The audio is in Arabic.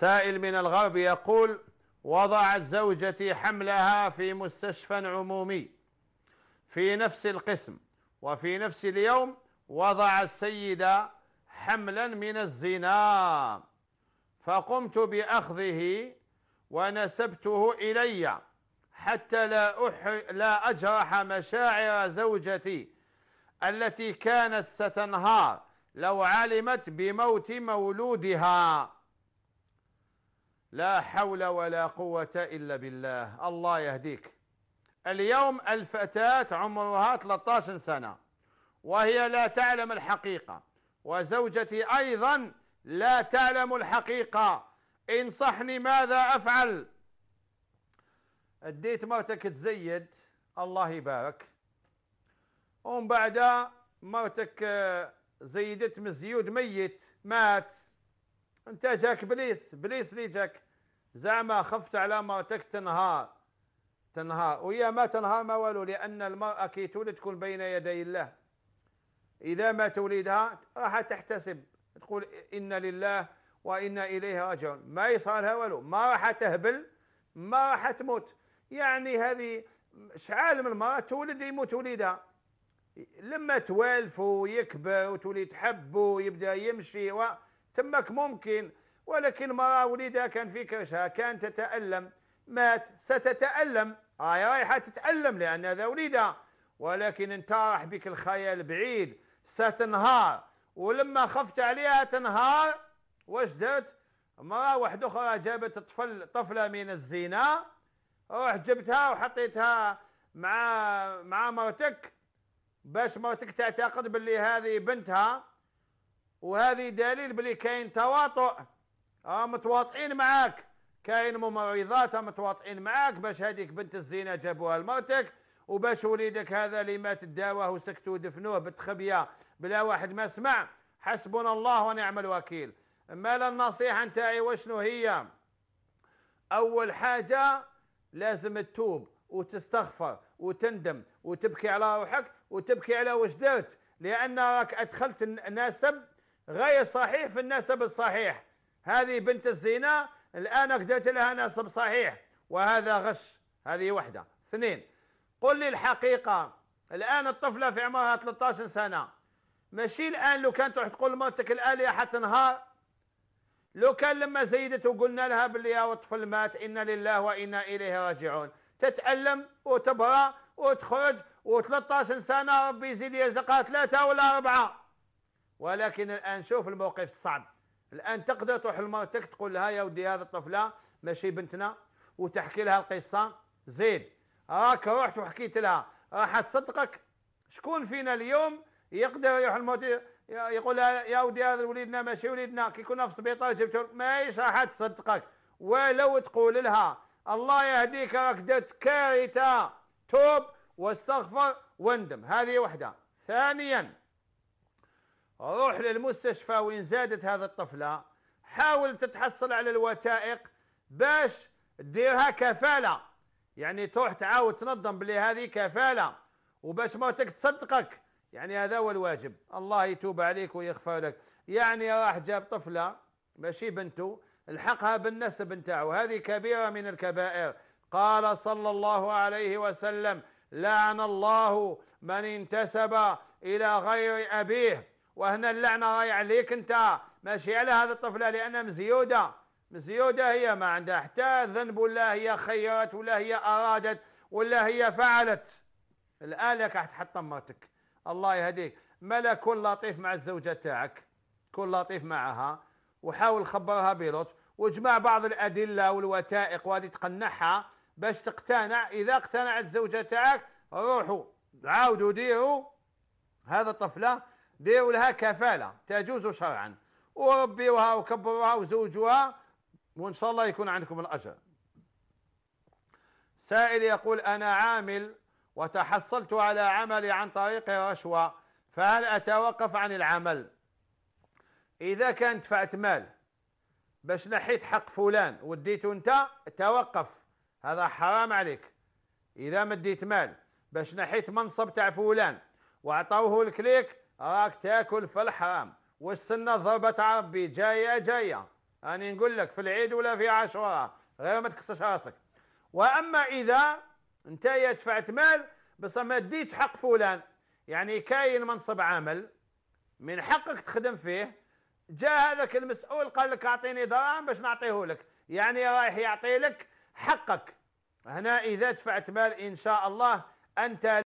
سائل من الغرب يقول وضعت زوجتي حملها في مستشفى عمومي في نفس القسم وفي نفس اليوم وضع السيدة حملا من الزنا فقمت بأخذه ونسبته إلي حتى لا, لا أجرح مشاعر زوجتي التي كانت ستنهار لو علمت بموت مولودها لا حول ولا قوة إلا بالله الله يهديك اليوم الفتاة عمرها 13 سنة وهي لا تعلم الحقيقة وزوجتي أيضا لا تعلم الحقيقة انصحني ماذا أفعل اديت مرتك تزيد الله يبارك ومن بعد مرتك آه، زيدت مزيود ميت مات انت جاك بليس بليس لي جاك زعما خفت على مرتك تنهار تنهار وهي ما تنهار ما والو لان المراه كي تولد تكون بين يدي الله اذا ما توليدها راح تحتسب تقول إن لله وإنا إليه راجعون ما يصالها والو ما راح تهبل ما راح تموت يعني هذه شعال من المرأة تولد يموت وليدها لما توالف ويكبر وتولي تحبه ويبدا يمشي و تمك ممكن ولكن مرأة وليدها كان في كرشها كان تتألم مات ستتألم هاي رايحة تتألم لأن هذا وليدها ولكن انت راح بك الخيال بعيد ستنهار ولما خفت عليها تنهار واش درت مرة واحدة أخرى جابت طفل طفلة من الزينة روح جبتها وحطيتها مع مع مرتك باش مرتك تعتقد باللي هذه بنتها وهذه دليل بلي كاين تواطؤ اه متواطئين معاك كاين ممرضات متواطئين معاك باش هذيك بنت الزينه جابوها لمرتك وباش وليدك هذا اللي مات داواه وسكتوا ودفنوه بالتخبيه بلا واحد ما سمع حسبنا الله ونعم الوكيل لا النصيحه نتاعي وشنو هي اول حاجه لازم تتوب وتستغفر وتندم وتبكي على روحك وتبكي على واش درت لان راك ادخلت النسب غير صحيح في النسب الصحيح هذه بنت الزينة الآن أكدت لها نسب صحيح وهذا غش هذه واحدة اثنين قل لي الحقيقة الآن الطفلة في عمرها 13 سنة ماشي الآن لو كانت تروح تقول لمرتك الآلية حتى حتنهار لو كان لما زيدت وقلنا لها باللي يا الطفل مات إنا لله وإنا إليه راجعون تتألم وتبرى وتخرج و13 سنة ربي يزيد يرزقها ثلاثة ولا أربعة ولكن الان شوف الموقف الصعب الان تقدر تروح لمرتك تقول لها يا ودي هذه الطفله ماشي بنتنا وتحكي لها القصه زيد راك رحت وحكيت لها راح تصدقك شكون فينا اليوم يقدر يروح المدير يقول يا ودي هذا وليدنا ماشي وليدنا كي كنا في السبيطار جبته ماهيش راح تصدقك ولو تقول لها الله يهديك راك درت كارثه توب واستغفر واندم هذه وحده ثانيا روح للمستشفى وين زادت هذه الطفلة حاول تتحصل على الوثائق باش ديرها كفالة يعني تروح تعاود تنظم بلي هذه كفالة وباش مرتك تصدقك يعني هذا هو الواجب الله يتوب عليك ويغفر لك يعني راح جاب طفلة ماشي بنته الحقها بالنسب نتاعو هذه كبيرة من الكبائر قال صلى الله عليه وسلم لعن الله من انتسب إلى غير أبيه وهنا اللعنة راي عليك أنت ماشي على هذه الطفلة لأنها مزيودة مزيودة هي ما عندها حتى ذنب ولا هي خيرت ولا هي أرادت ولا هي فعلت الآن لك راح تحطم مرتك الله يهديك ملا كن لطيف مع الزوجة تاعك كن لطيف معها وحاول خبرها بلطف واجمع بعض الأدلة والوثائق وهذه تقنعها باش تقتنع إذا اقتنعت الزوجة تاعك روحوا عاودوا ديروا هذا الطفلة ديروا لها كفالة تجوز شرعا وربيوها وكبروها وزوجوها وإن شاء الله يكون عندكم الأجر سائل يقول أنا عامل وتحصلت على عملي عن طريق رشوة فهل أتوقف عن العمل إذا كان دفعت مال باش نحيت حق فلان وديته أنت توقف هذا حرام عليك إذا ما مال باش نحيت منصب تاع فلان وعطوه لك ليك راك تاكل في الحرام والسنه ضربة ربي جايه جايه راني نقول لك في العيد ولا في عاشوراء غير ما تكسرش راسك واما اذا انت دفعت مال بصح ما ديت حق فلان يعني كاين منصب عمل من حقك تخدم فيه جاء هذاك المسؤول قال لك اعطيني درهم باش نعطيه لك يعني رايح يعطي لك حقك هنا اذا دفعت مال ان شاء الله انت